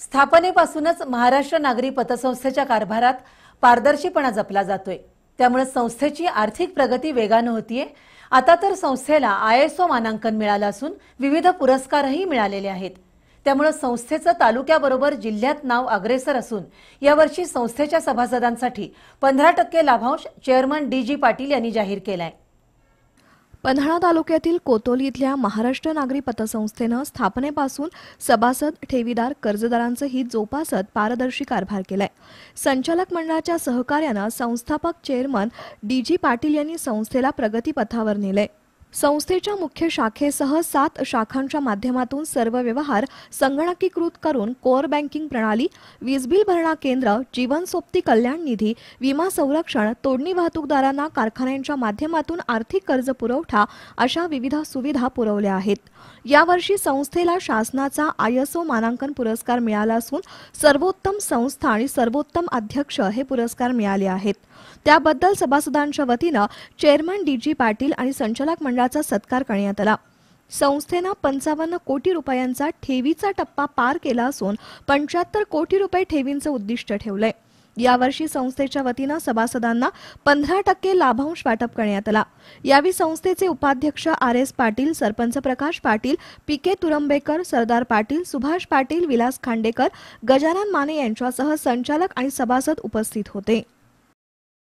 स्थापनेपासूनच महाराष्ट्र नागरी पतसंस्थेच्या कारभारात पारदर्शीपणा जपला जातोय त्यामुळे संस्थेची आर्थिक प्रगती वेगानं होतीये आता तर संस्थेला आय एस ओ मानांकन मिळालं असून विविध पुरस्कारही मिळालेले आहेत त्यामुळे संस्थेचं तालुक्याबरोबर जिल्ह्यात नाव अग्रेसर असून यावर्षी संस्थेच्या सभासदांसाठी पंधरा टक्के लाभांश चेअरमन डी जी पाटील यांनी जाहीर केलाय पन्हाळा तालुक्यातील कोतोली इथल्या महाराष्ट्र नागरी पतसंस्थेनं स्थापनेपासून सभासद ठेवीदार कर्जदारांचं हित जोपासत पारदर्शी कारभार केलाय संचालक मंडळाच्या सहकार्यानं संस्थापक चेअरमन डी जी पाटील यांनी संस्थेला प्रगतीपथावर नेलंय संस्थेच्या मुख्य शाखेसह सात शाखांच्या माध्यमातून सर्व व्यवहार संगणकीकृत करून कोर बँकिंग प्रणाली वीज बिल भरणा केंद्र जीवनसोबती कल्याण निधी विमा संरक्षण तोडणी वाहतूकदारांना कारखान्यांच्या माध्यमातून आर्थिक कर्ज पुरवठा अशा विविध सुविधा पुरवल्या आहेत यावर्षी संस्थेला शासनाचा आयएसओ मानांकन पुरस्कार मिळाला असून सर्वोत्तम संस्था आणि सर्वोत्तम अध्यक्ष हे पुरस्कार मिळाले आहेत त्याबद्दल सभासदांच्या वतीनं चेअरमन डी जी पाटील आणि संचालक मंडळ मंडळाचा सत्कार करण्यात आला संस्थेनं पंचावन्न कोटी रुपयांचा ठेवीचा टप्पा पार केला असून पंच्याहत्तर कोटी रुपये ठेवींचं उद्दिष्ट ठेवलंय यावर्षी संस्थेच्या वतीनं सभासदांना पंधरा टक्के लाभांश वाटप करण्यात आला यावेळी संस्थेचे उपाध्यक्ष R S Patil sarpanch Prakash Patil P K Turambekar Sardar Patil Subhash Patil Vilas Khandekar Gajanan Mane यांच्यासह संचालक आणि सभासद उपस्थित होते